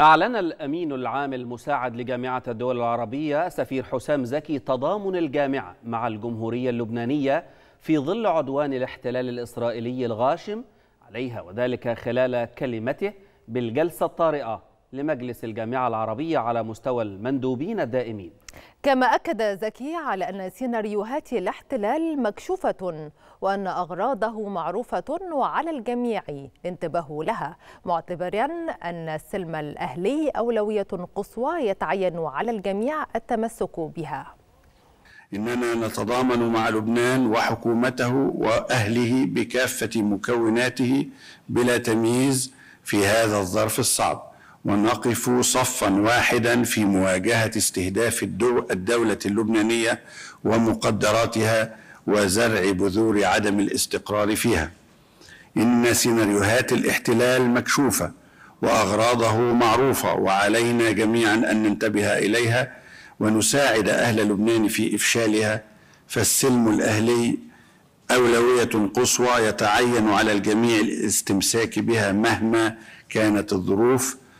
أعلن الأمين العام المساعد لجامعة الدول العربية سفير حسام زكي تضامن الجامعة مع الجمهورية اللبنانية في ظل عدوان الاحتلال الإسرائيلي الغاشم عليها وذلك خلال كلمته بالجلسة الطارئة لمجلس الجامعة العربية على مستوى المندوبين الدائمين كما أكد زكي على أن سيناريوهات الاحتلال مكشوفة وأن أغراضه معروفة وعلى الجميع الانتباه لها معتبرا أن السلم الأهلي أولوية قصوى يتعين على الجميع التمسك بها إننا نتضامن مع لبنان وحكومته وأهله بكافة مكوناته بلا تمييز في هذا الظرف الصعب ونقف صفا واحدا في مواجهة استهداف الدولة اللبنانية ومقدراتها وزرع بذور عدم الاستقرار فيها إن سيناريوهات الاحتلال مكشوفة وأغراضه معروفة وعلينا جميعا أن ننتبه إليها ونساعد أهل لبنان في إفشالها فالسلم الأهلي أولوية قصوى يتعين على الجميع الاستمساك بها مهما كانت الظروف